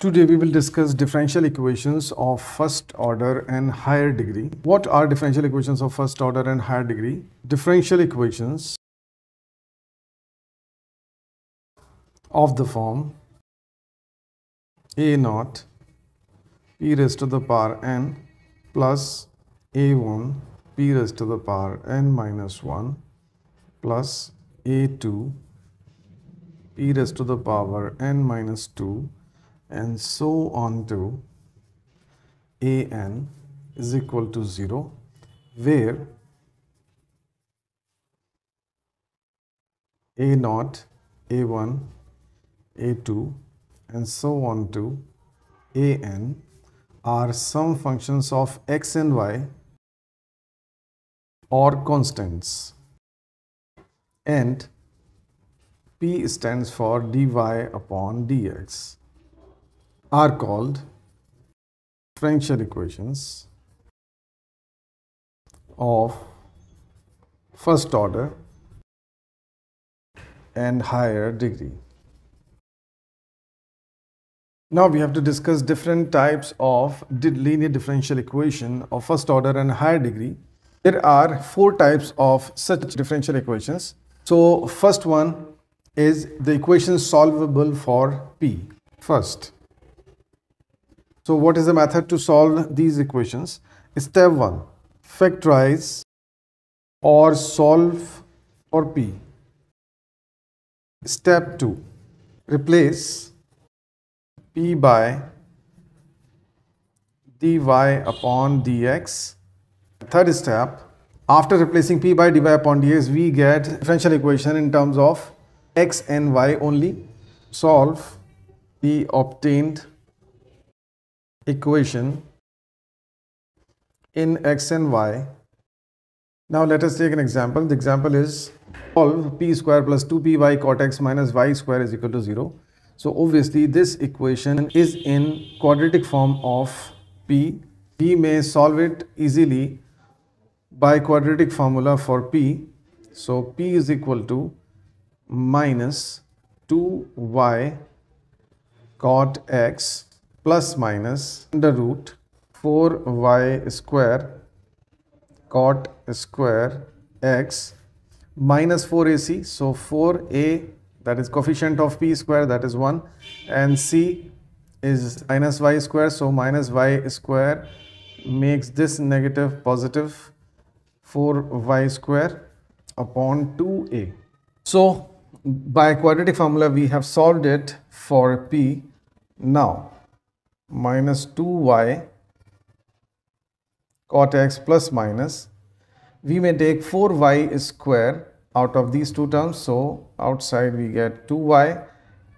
Today we will discuss differential equations of first order and higher degree. What are differential equations of first order and higher degree? Differential equations of the form a naught p raised to the power n plus a1 p raised to the power n minus 1 plus a2 e raised to the power n minus 2 and so on to an is equal to 0 where a naught, a1, a2 and so on to an are some functions of x and y or constants and p stands for dy upon dx are called differential equations of first order and higher degree. Now we have to discuss different types of linear differential equation of first order and higher degree. There are four types of such differential equations. So first one is the equation solvable for P. First, so what is the method to solve these equations? Step 1. Factorize or solve for P. Step 2. Replace P by dy upon dx. Third step. After replacing P by dy upon dx, we get differential equation in terms of x and y only. Solve the obtained equation in x and y. Now let us take an example. The example is solve p square plus 2py cot x minus y square is equal to 0. So obviously this equation is in quadratic form of p. We may solve it easily by quadratic formula for p. So p is equal to minus 2y cot x plus minus under root 4y square cot square x minus 4ac so 4a that is coefficient of p square that is 1 and c is minus y square so minus y square makes this negative positive 4y square upon 2a so by quadratic formula we have solved it for p now minus 2y cot x plus minus. We may take 4y square out of these two terms. So outside we get 2y,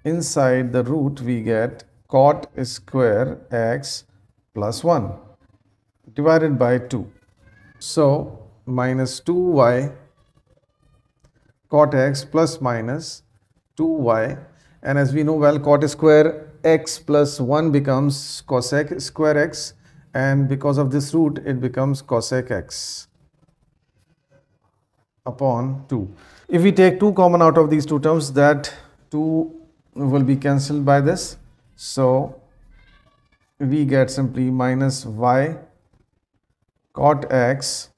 inside the root we get cot square x plus 1 divided by 2. So minus 2y cot x plus minus 2y and as we know well cot square x plus 1 becomes cosec square x and because of this root it becomes cosec x upon 2. If we take 2 common out of these two terms that 2 will be cancelled by this. So we get simply minus y cot x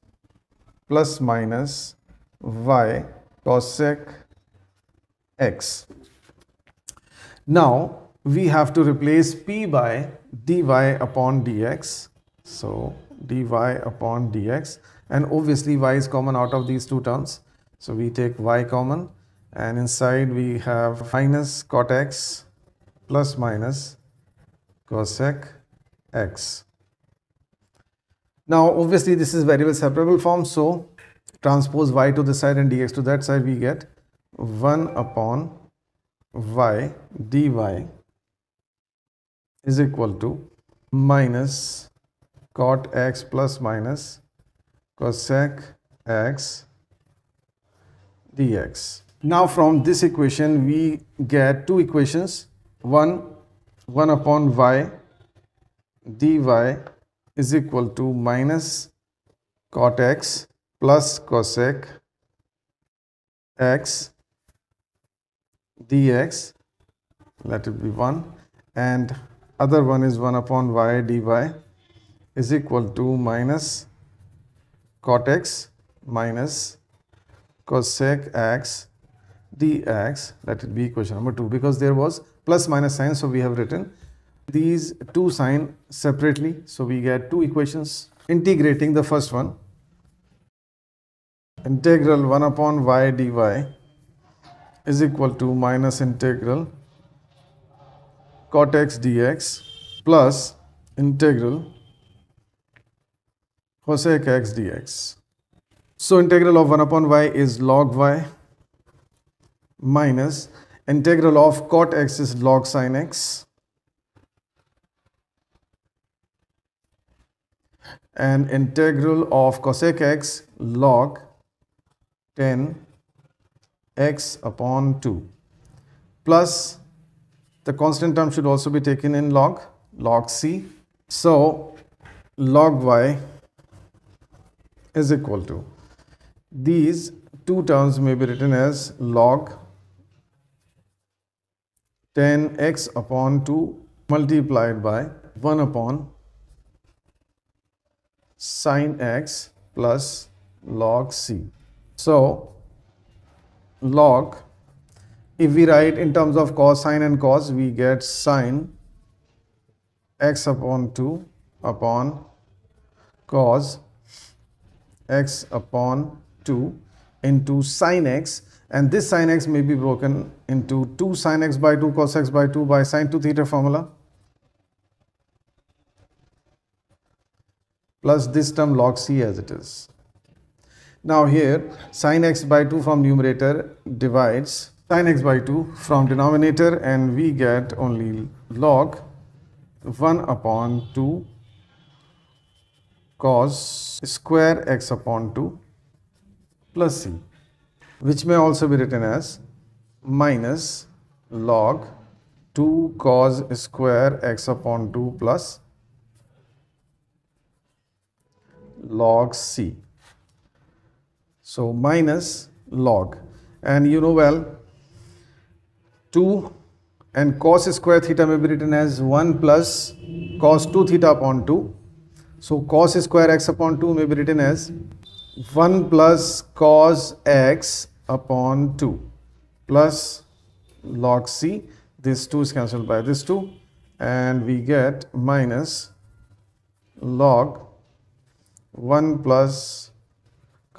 plus minus y cosec x. Now we have to replace p by dy upon dx. So dy upon dx and obviously y is common out of these two terms. So we take y common and inside we have minus cot x plus minus cosec x. Now obviously this is variable separable form so transpose y to this side and dx to that side we get 1 upon y dy is equal to minus cot x plus minus cosec x dx. Now from this equation we get two equations one 1 upon y dy is equal to minus cot x plus cosec x dx let it be 1 and other one is 1 upon y dy is equal to minus cot x minus cosec x dx let it be equation number 2 because there was plus minus sign so we have written these two sign separately so we get two equations integrating the first one integral 1 upon y dy is equal to minus integral cot x dx plus integral cosec x dx. So integral of 1 upon y is log y minus integral of cot x is log sin x and integral of cosec x log 10 x upon 2 plus the constant term should also be taken in log, log C. So log Y is equal to, these two terms may be written as log 10x upon 2 multiplied by 1 upon sine x plus log c. So log if we write in terms of cosine and cos we get sine x upon 2 upon cos x upon 2 into sine x and this sine x may be broken into 2 sine x by 2 cos x by 2 by sine 2 theta formula plus this term log c as it is. Now here sine x by 2 from numerator divides sin x by 2 from denominator and we get only log 1 upon 2 cos square x upon 2 plus c which may also be written as minus log 2 cos square x upon 2 plus log c so minus log and you know well 2 and cos square theta may be written as 1 plus cos 2 theta upon 2. So cos square x upon 2 may be written as 1 plus cos x upon 2 plus log c. This 2 is cancelled by this 2 and we get minus log 1 plus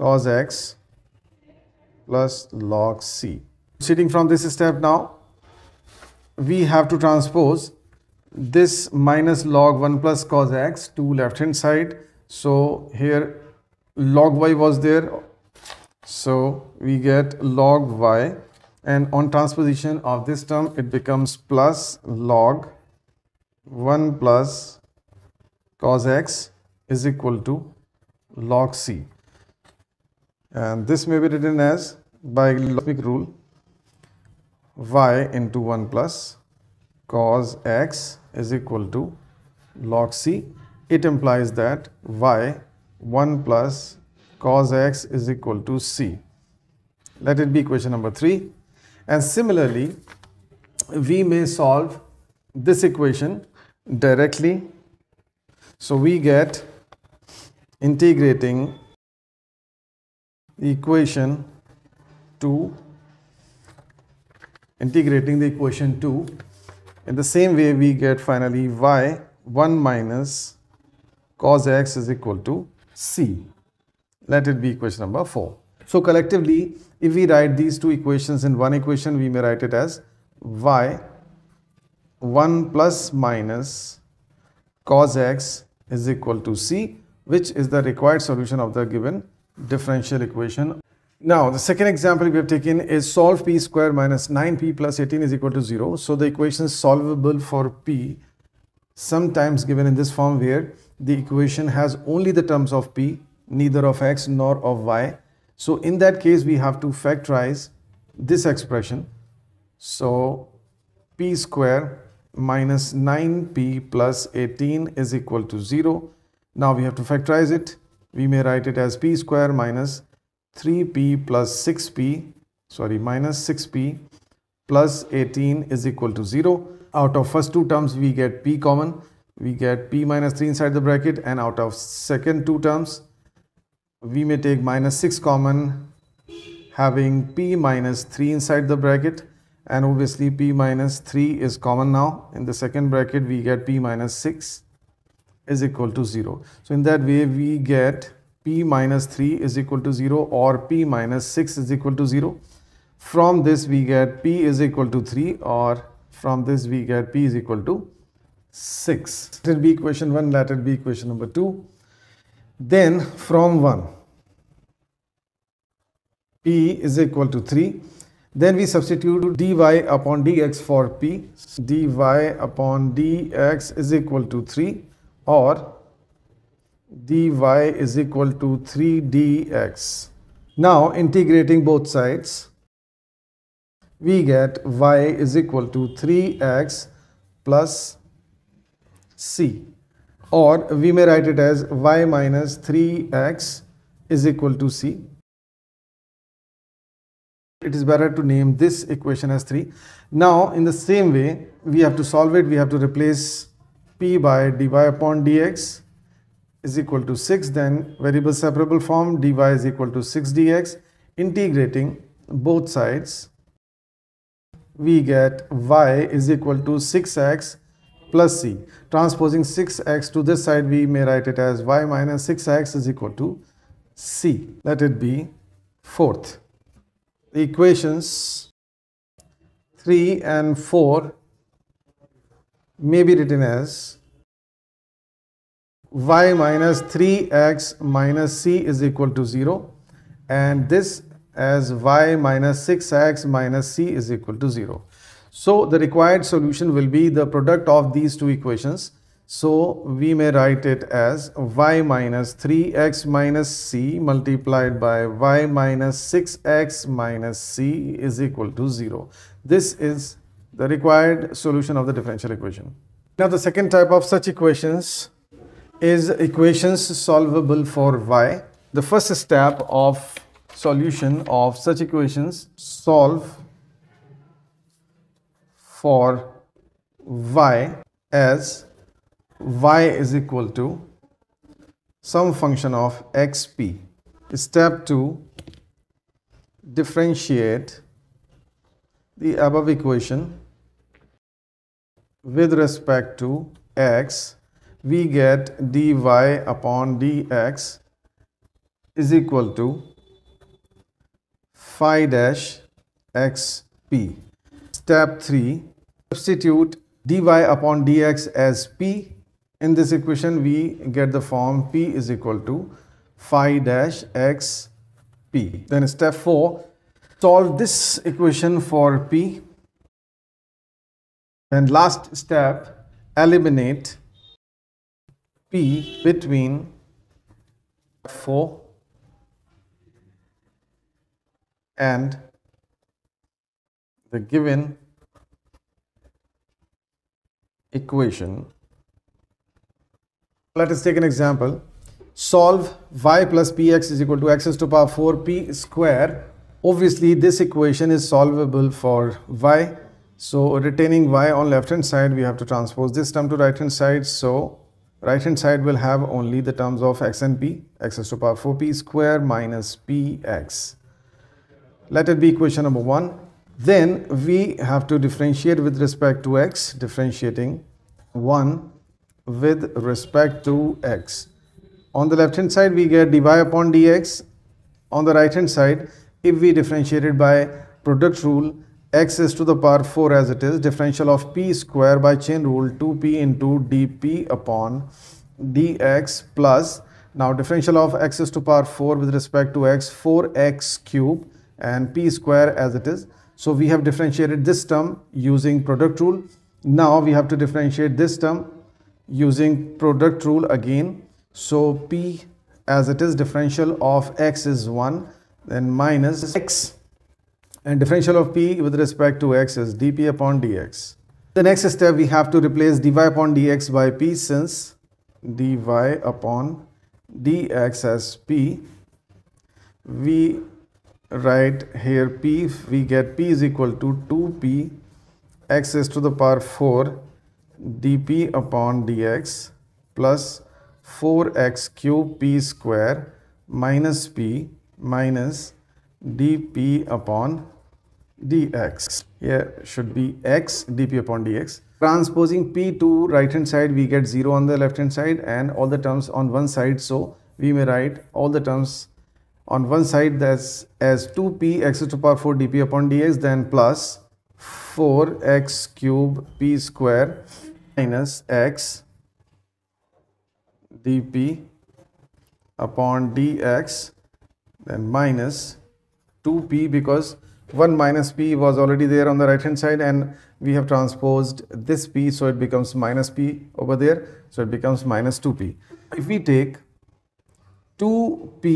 cos x plus log c. Proceeding from this step now, we have to transpose this minus log 1 plus cos x to left hand side. So here log y was there. So we get log y and on transposition of this term it becomes plus log 1 plus cos x is equal to log c. And this may be written as by logarithmic rule y into 1 plus cos x is equal to log c. It implies that y 1 plus cos x is equal to c. Let it be equation number 3. And similarly, we may solve this equation directly. So we get integrating equation 2 integrating the equation 2. In the same way, we get finally y 1 minus cos x is equal to c. Let it be equation number 4. So collectively, if we write these two equations in one equation, we may write it as y 1 plus minus cos x is equal to c, which is the required solution of the given differential equation now, the second example we have taken is solve p square minus 9p plus 18 is equal to 0. So the equation is solvable for p sometimes given in this form where the equation has only the terms of p, neither of x nor of y. So in that case, we have to factorize this expression. So p square minus 9p plus 18 is equal to 0. Now we have to factorize it. We may write it as p square minus minus 3p plus 6p, sorry, minus 6p plus 18 is equal to 0. Out of first two terms, we get p common. We get p minus 3 inside the bracket and out of second two terms, we may take minus 6 common having p minus 3 inside the bracket and obviously p minus 3 is common now. In the second bracket, we get p minus 6 is equal to 0. So in that way, we get p minus 3 is equal to 0 or p minus 6 is equal to 0. From this we get p is equal to 3 or from this we get p is equal to 6. Let it be equation 1, let it be equation number 2. Then from 1, p is equal to 3. Then we substitute dy upon dx for p. dy upon dx is equal to 3 or dy is equal to 3 dx. Now integrating both sides, we get y is equal to 3x plus c or we may write it as y minus 3x is equal to c. It is better to name this equation as 3. Now in the same way, we have to solve it. We have to replace p by dy upon dx is equal to 6 then variable separable form dy is equal to 6 dx integrating both sides we get y is equal to 6x plus c transposing 6x to this side we may write it as y minus 6x is equal to c let it be fourth the equations 3 and 4 may be written as y minus 3x minus c is equal to 0 and this as y minus 6x minus c is equal to 0. So the required solution will be the product of these two equations. So we may write it as y minus 3x minus c multiplied by y minus 6x minus c is equal to 0. This is the required solution of the differential equation. Now the second type of such equations is equations solvable for y. The first step of solution of such equations solve for y as y is equal to some function of xp. Step 2 differentiate the above equation with respect to x we get dy upon dx is equal to phi dash xp. Step 3 substitute dy upon dx as p. In this equation we get the form p is equal to phi dash x p. Then step 4 solve this equation for p. And last step eliminate between F4 and the given equation. Let us take an example. Solve y plus px is equal to x to the power 4p square. Obviously, this equation is solvable for y. So, retaining y on left hand side, we have to transpose this term to right hand side. So, Right hand side will have only the terms of x and p, x is to power 4p square minus px. Let it be equation number 1. Then we have to differentiate with respect to x, differentiating 1 with respect to x. On the left hand side we get dy upon dx. On the right hand side if we differentiate it by product rule x is to the power 4 as it is differential of p square by chain rule 2p into dp upon dx plus now differential of x is to power 4 with respect to x 4x cube and p square as it is so we have differentiated this term using product rule now we have to differentiate this term using product rule again so p as it is differential of x is 1 then minus x and differential of p with respect to x is dp upon dx. The next step we have to replace dy upon dx by p since dy upon dx as p. We write here p, we get p is equal to 2p x is to the power 4 dp upon dx plus 4x cube p square minus p minus dp upon dx. Here should be x dp upon dx. Transposing p to right hand side, we get 0 on the left hand side and all the terms on one side. So we may write all the terms on one side that's as 2p x to the power 4 dp upon dx then plus 4x cube p square minus x dp upon dx then minus 2p because 1 minus p was already there on the right hand side and we have transposed this p so it becomes minus p over there so it becomes minus 2p if we take 2p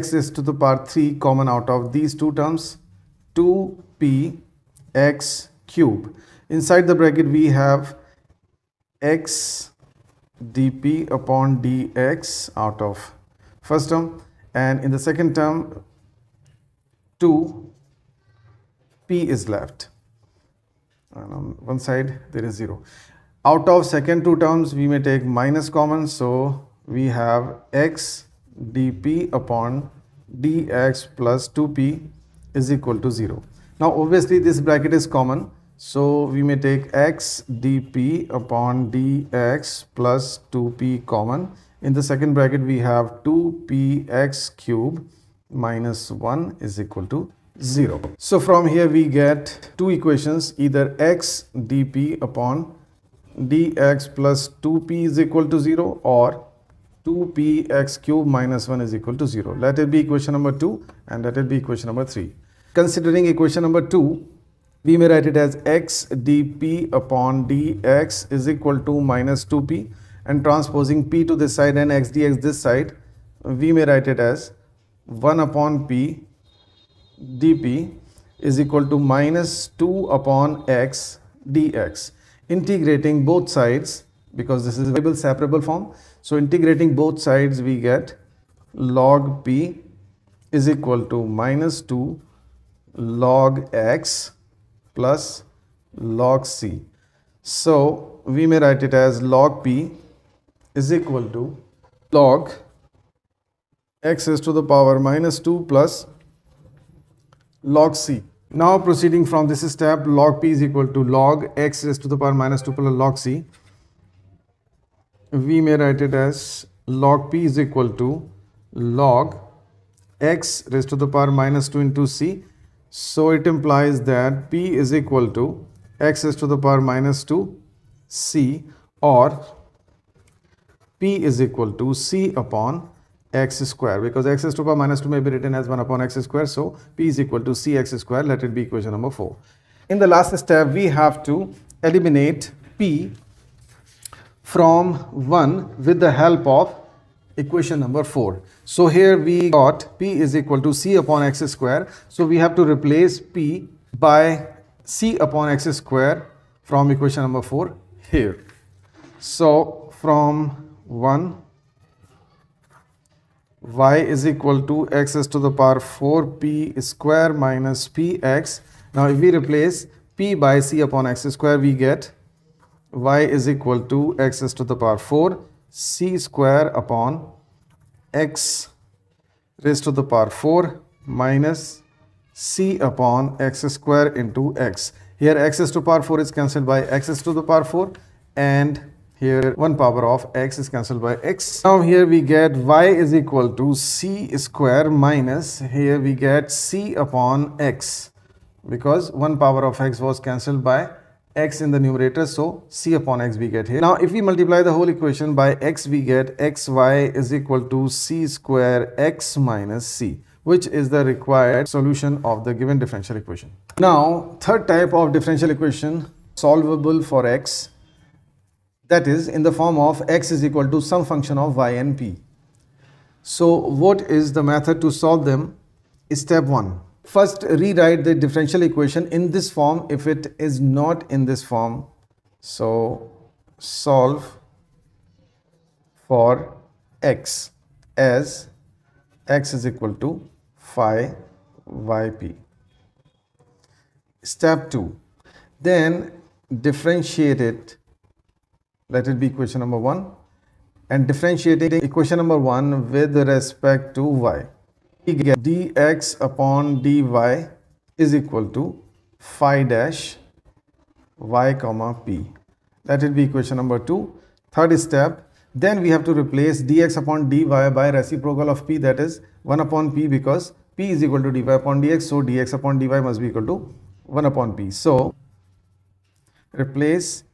x is to the power 3 common out of these two terms 2p x cube inside the bracket we have x dp upon dx out of first term and in the second term 2 P is left. And on one side, there is 0. Out of second two terms, we may take minus common. So we have x dp upon dx plus 2p is equal to 0. Now obviously this bracket is common. So we may take x dp upon dx plus 2p common. In the second bracket we have 2px cube minus 1 is equal to 0. So from here we get two equations either x dp upon dx plus 2p is equal to 0 or 2px cube minus 1 is equal to 0. Let it be equation number 2 and let it be equation number 3. Considering equation number 2, we may write it as x dp upon dx is equal to minus 2p and transposing p to this side and x dx this side, we may write it as 1 upon p dp is equal to minus 2 upon x dx integrating both sides because this is variable separable form so integrating both sides we get log p is equal to minus 2 log x plus log c so we may write it as log p is equal to log x is to the power minus 2 plus log c. Now proceeding from this step, log p is equal to log x raised to the power minus 2 plus log c. We may write it as log p is equal to log x raised to the power minus 2 into c. So it implies that p is equal to x raised to the power minus 2 c or p is equal to c upon x square because x is to the power minus 2 may be written as 1 upon x square. So p is equal to cx square. Let it be equation number 4. In the last step, we have to eliminate p from 1 with the help of equation number 4. So here we got p is equal to c upon x square. So we have to replace p by c upon x square from equation number 4 here. So from 1 y is equal to x to the power 4p square minus px. Now if we replace p by c upon x square, we get y is equal to x to the power 4 c square upon x raised to the power 4 minus c upon x square into x. Here x to the power 4 is cancelled by x to the power 4 and here 1 power of x is cancelled by x. Now here we get y is equal to c square minus here we get c upon x because 1 power of x was cancelled by x in the numerator so c upon x we get here. Now if we multiply the whole equation by x we get xy is equal to c square x minus c which is the required solution of the given differential equation. Now third type of differential equation solvable for x that is in the form of x is equal to some function of y and p. So what is the method to solve them? Step 1. First rewrite the differential equation in this form if it is not in this form. So solve for x as x is equal to phi yp. Step 2. Then differentiate it let it be equation number 1 and differentiating equation number 1 with respect to y. We get dx upon dy is equal to phi dash y comma p. That will be equation number 2. Third step, then we have to replace dx upon dy by reciprocal of p that is 1 upon p because p is equal to dy upon dx. So, dx upon dy must be equal to 1 upon p. So, replace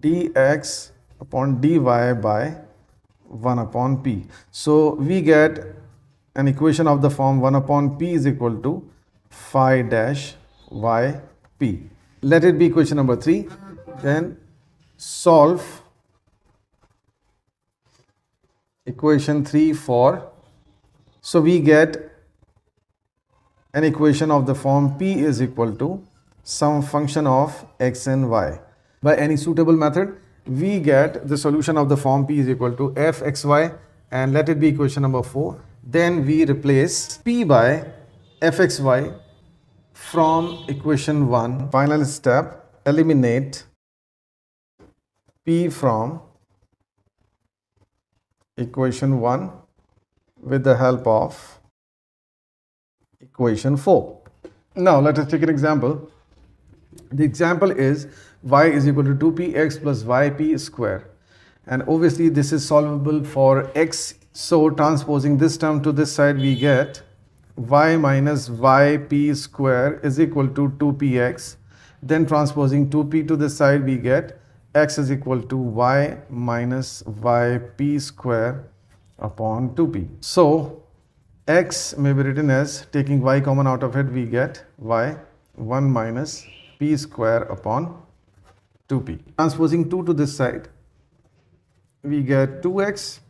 dx upon dy by 1 upon p. So we get an equation of the form 1 upon p is equal to phi dash y p. Let it be equation number 3. Then solve equation 3 for so we get an equation of the form p is equal to some function of x and y by any suitable method, we get the solution of the form P is equal to fxy and let it be equation number 4. Then we replace P by fxy from equation 1. Final step, eliminate P from equation 1 with the help of equation 4. Now let us take an example. The example is y is equal to 2px plus yp square. And obviously this is solvable for x. So transposing this term to this side, we get y minus yp square is equal to 2px. Then transposing 2p to this side, we get x is equal to y minus yp square upon 2p. So x may be written as taking y common out of it, we get y 1 minus p square upon 2p. Transposing 2 to this side, we get 2x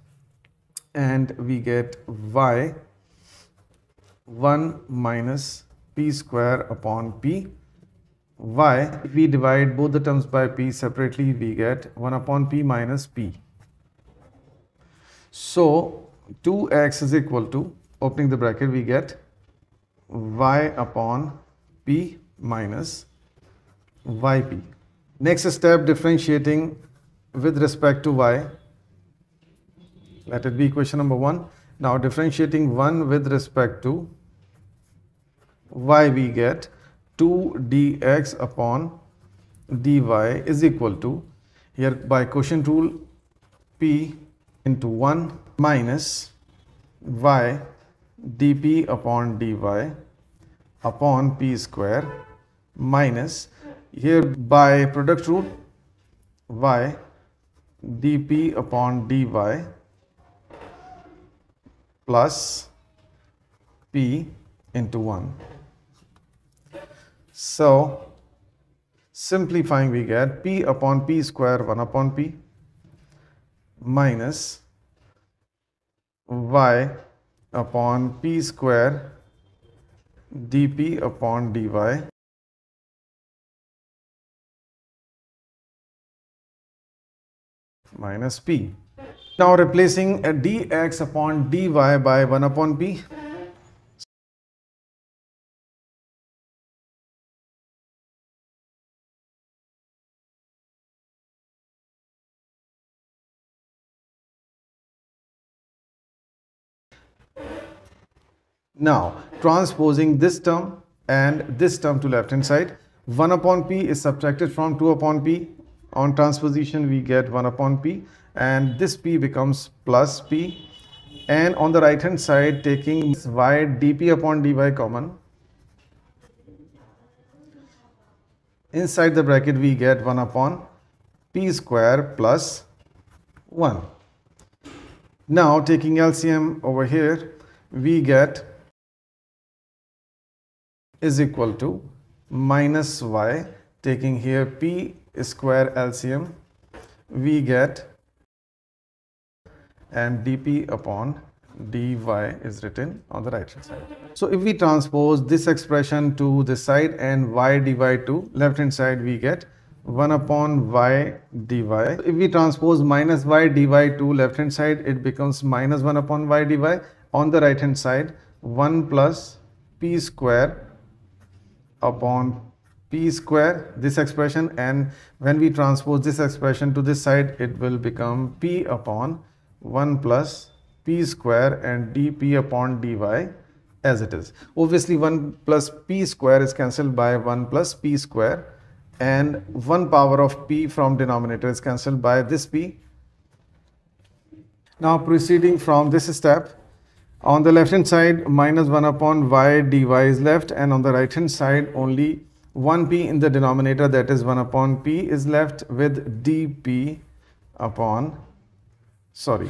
and we get y 1 minus p square upon p y. If we divide both the terms by p separately, we get 1 upon p minus p. So 2x is equal to, opening the bracket, we get y upon p minus yp. Next step differentiating with respect to y. Let it be equation number 1. Now differentiating 1 with respect to y we get 2 dx upon dy is equal to here by quotient rule p into 1 minus y dp upon dy upon p square minus here by product rule y dp upon dy plus p into 1. So simplifying we get p upon p square 1 upon p minus y upon p square dp upon dy minus p. Now replacing a dx upon dy by 1 upon p. Now transposing this term and this term to left hand side 1 upon p is subtracted from 2 upon p on transposition, we get 1 upon p and this p becomes plus p. And on the right hand side, taking y dp upon dy common, inside the bracket we get 1 upon p square plus 1. Now taking LCM over here, we get is equal to minus y taking here p square LCM we get and dp upon dy is written on the right hand side. So if we transpose this expression to this side and y dy to left hand side we get 1 upon y dy. If we transpose minus y dy to left hand side it becomes minus 1 upon y dy on the right hand side 1 plus p square upon p square this expression and when we transpose this expression to this side it will become p upon 1 plus p square and dp upon dy as it is. Obviously 1 plus p square is cancelled by 1 plus p square and 1 power of p from denominator is cancelled by this p. Now proceeding from this step on the left hand side minus 1 upon y dy is left and on the right hand side only 1p in the denominator that is 1 upon p is left with dp upon sorry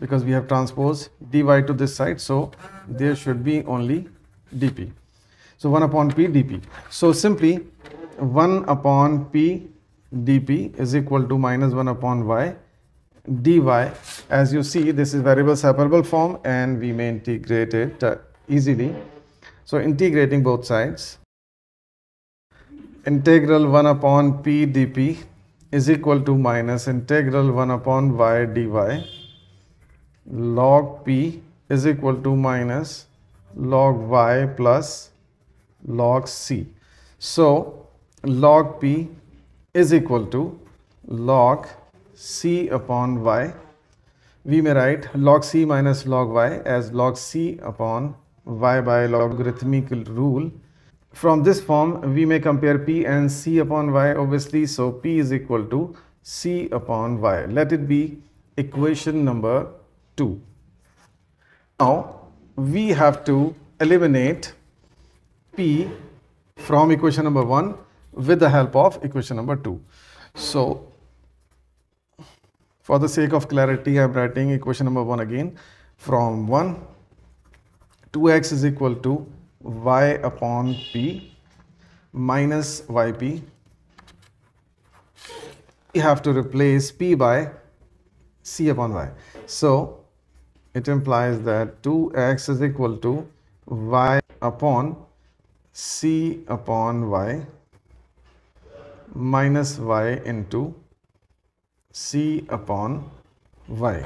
because we have transposed dy to this side so there should be only dp so 1 upon p dp so simply 1 upon p dp is equal to minus 1 upon y dy as you see this is variable separable form and we may integrate it uh, easily so integrating both sides integral 1 upon p dp is equal to minus integral 1 upon y dy log p is equal to minus log y plus log c. So log p is equal to log c upon y. We may write log c minus log y as log c upon y by logarithmic rule from this form, we may compare P and C upon Y obviously. So, P is equal to C upon Y. Let it be equation number 2. Now, we have to eliminate P from equation number 1 with the help of equation number 2. So, for the sake of clarity, I am writing equation number 1 again from 1, 2x is equal to y upon p minus yp. We have to replace p by c upon y. So it implies that 2x is equal to y upon c upon y minus y into c upon y.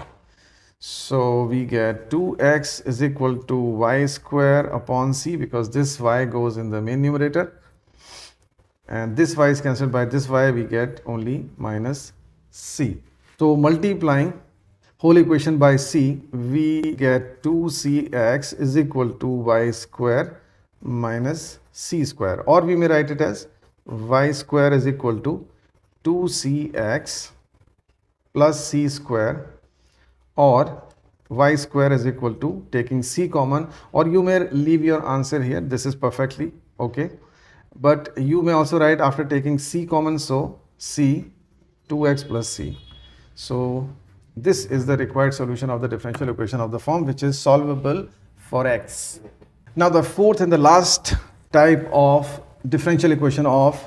So we get 2x is equal to y square upon c because this y goes in the main numerator and this y is cancelled by this y we get only minus c. So multiplying whole equation by c we get 2cx is equal to y square minus c square or we may write it as y square is equal to 2cx plus c square or y square is equal to taking c common or you may leave your answer here this is perfectly okay but you may also write after taking c common so c 2x plus c so this is the required solution of the differential equation of the form which is solvable for x now the fourth and the last type of differential equation of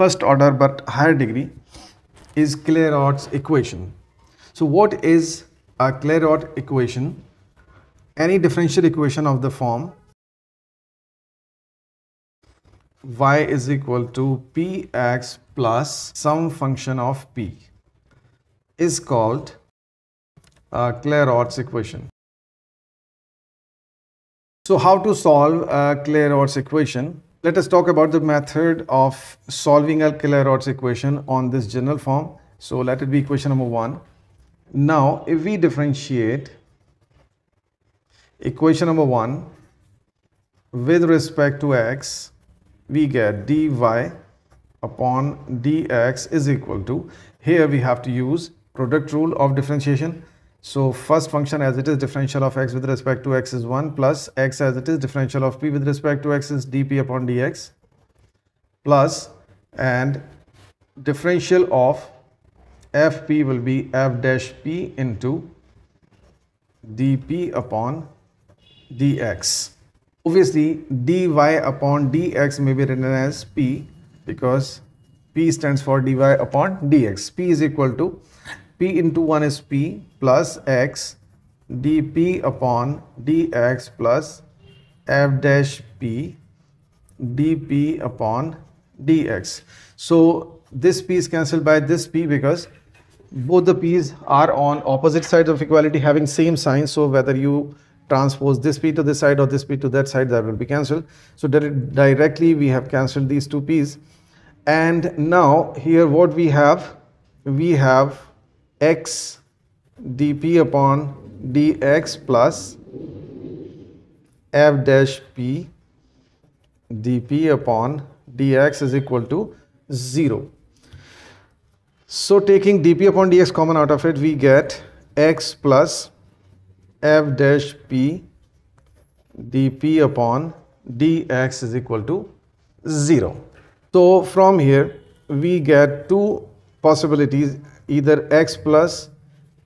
first order but higher degree is Clairaut's equation so what is a Clairaut equation? Any differential equation of the form y is equal to px plus some function of p is called a Clairaut's equation. So how to solve a Clairaut's equation? Let us talk about the method of solving a Clairaut's equation on this general form. So let it be equation number one. Now, if we differentiate equation number 1 with respect to x, we get dy upon dx is equal to, here we have to use product rule of differentiation. So first function as it is differential of x with respect to x is 1 plus x as it is differential of p with respect to x is dp upon dx plus and differential of fp will be f dash p into dp upon dx obviously dy upon dx may be written as p because p stands for dy upon dx p is equal to p into 1 is p plus x dp upon dx plus f dash p dp upon dx so this p is cancelled by this p because both the p's are on opposite sides of equality having same sign so whether you transpose this p to this side or this p to that side that will be cancelled so directly we have cancelled these two p's and now here what we have we have x dp upon dx plus f dash p dp upon dx is equal to 0 so taking dp upon dx common out of it, we get x plus f dash p dp upon dx is equal to 0. So from here, we get two possibilities, either x plus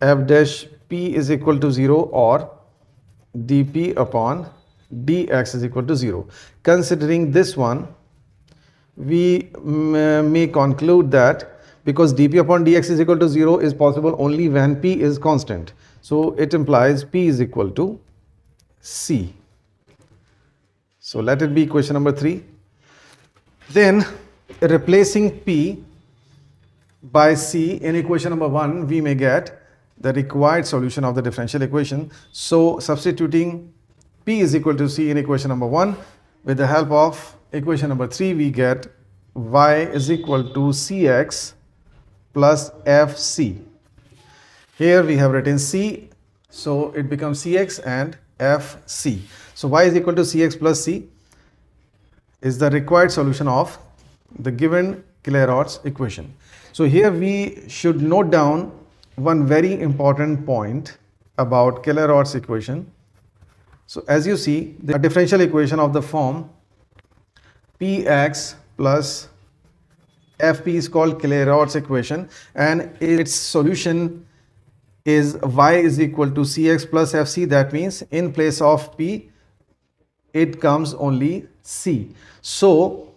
f dash p is equal to 0 or dp upon dx is equal to 0. Considering this one, we mm, uh, may conclude that because dp upon dx is equal to 0 is possible only when p is constant. So it implies p is equal to c. So let it be equation number 3. Then replacing p by c in equation number 1 we may get the required solution of the differential equation. So substituting p is equal to c in equation number 1 with the help of equation number 3 we get y is equal to cx plus FC. Here we have written C, so it becomes CX and FC. So Y is equal to CX plus C is the required solution of the given Clairaut's equation. So here we should note down one very important point about Clairaut's equation. So as you see, the differential equation of the form Px plus FP is called Clairaut's equation and its solution is y is equal to cx plus fc that means in place of p it comes only c. So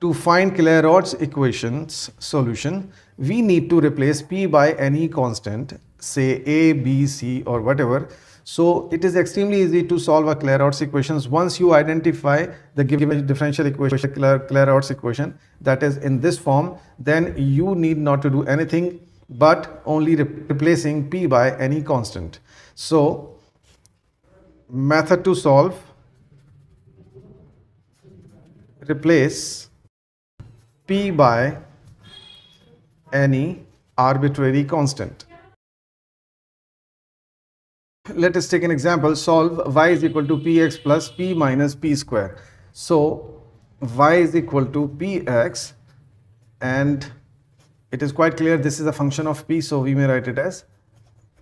to find Clairaut's equation's solution we need to replace p by any constant say a, b, c or whatever so it is extremely easy to solve a Clairaut's equations once you identify the given differential equation, Clairaut's equation that is in this form, then you need not to do anything but only re replacing P by any constant. So method to solve, replace P by any arbitrary constant let us take an example solve y is equal to px plus p minus p square so y is equal to px and it is quite clear this is a function of p so we may write it as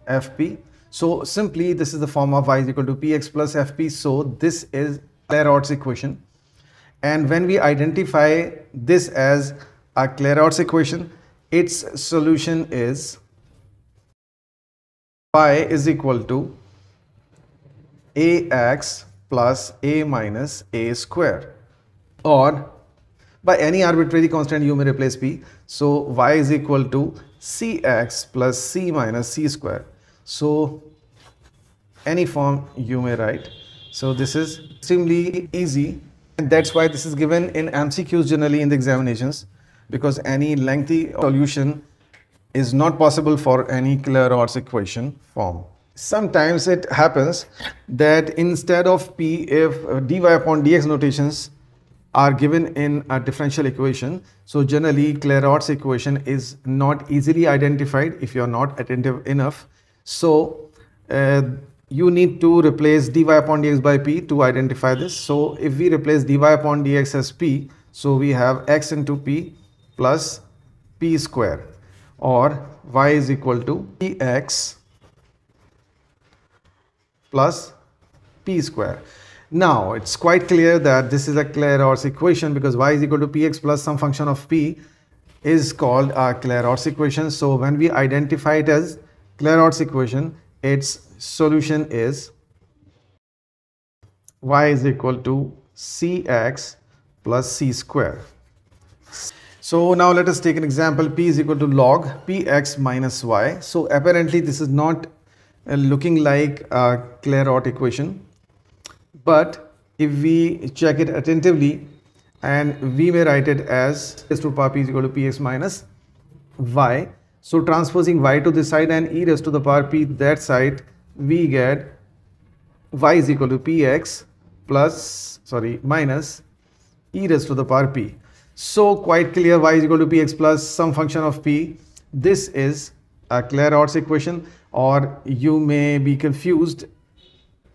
fp so simply this is the form of y is equal to px plus fp so this is Clairaut's equation and when we identify this as a Clairaut's equation its solution is pi is equal to ax plus a minus a square or by any arbitrary constant you may replace p so y is equal to cx plus c minus c square so any form you may write so this is extremely easy and that's why this is given in MCQs generally in the examinations because any lengthy solution is not possible for any clear equation form. Sometimes it happens that instead of P, if uh, dy upon dx notations are given in a differential equation, so generally Clairaut's equation is not easily identified if you're not attentive enough. So uh, you need to replace dy upon dx by p to identify this. So if we replace dy upon dx as p, so we have x into p plus p square or y is equal to px plus p square. Now it's quite clear that this is a Clairaut's equation because y is equal to px plus some function of p is called a Clairaut's equation. So when we identify it as Clairaut's equation, its solution is y is equal to cx plus c square. So now let us take an example p is equal to log px minus y. So apparently this is not uh, looking like a Clairaut equation. But if we check it attentively and we may write it as s to the power p is equal to px minus y. So transposing y to this side and e raised to the power p that side we get y is equal to px plus sorry minus e raised to the power p so quite clear y is equal to px plus some function of p. This is a Clairaut's equation or you may be confused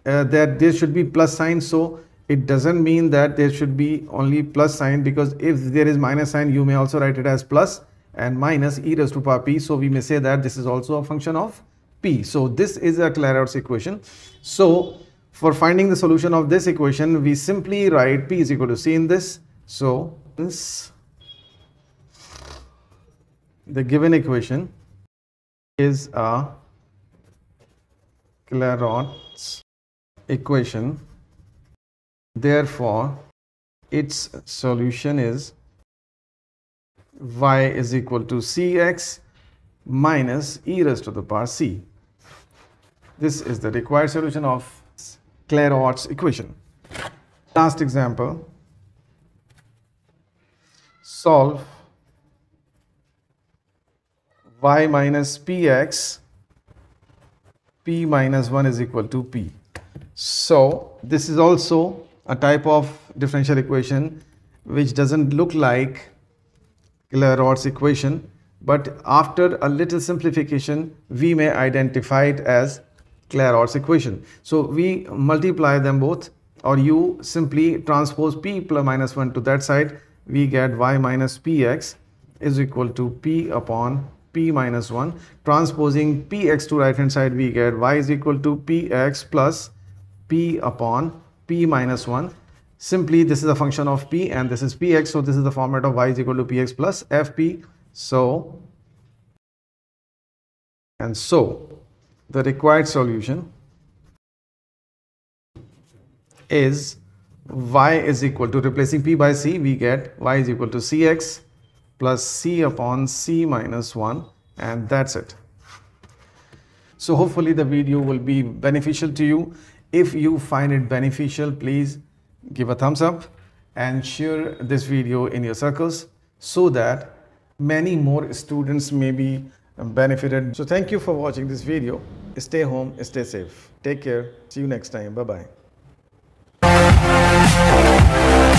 uh, that there should be plus sign. So it doesn't mean that there should be only plus sign because if there is minus sign, you may also write it as plus and minus e raised to power p. So we may say that this is also a function of p. So this is a Clairaut's equation. So for finding the solution of this equation, we simply write p is equal to c in this. So is the given equation is a Clairaut's equation. Therefore, its solution is y is equal to cx minus e raised to the power c. This is the required solution of Clairaut's equation. Last example solve y minus px p minus 1 is equal to p. So this is also a type of differential equation which doesn't look like Clairaut's equation but after a little simplification we may identify it as Clairaut's equation. So we multiply them both or you simply transpose p plus minus 1 to that side we get y minus px is equal to p upon p minus 1 transposing px to right hand side we get y is equal to px plus p upon p minus 1 simply this is a function of p and this is px so this is the format of y is equal to px plus fp so and so the required solution is y is equal to replacing p by c we get y is equal to cx plus c upon c minus 1 and that's it. So hopefully the video will be beneficial to you. If you find it beneficial please give a thumbs up and share this video in your circles so that many more students may be benefited. So thank you for watching this video. Stay home, stay safe. Take care. See you next time. Bye-bye.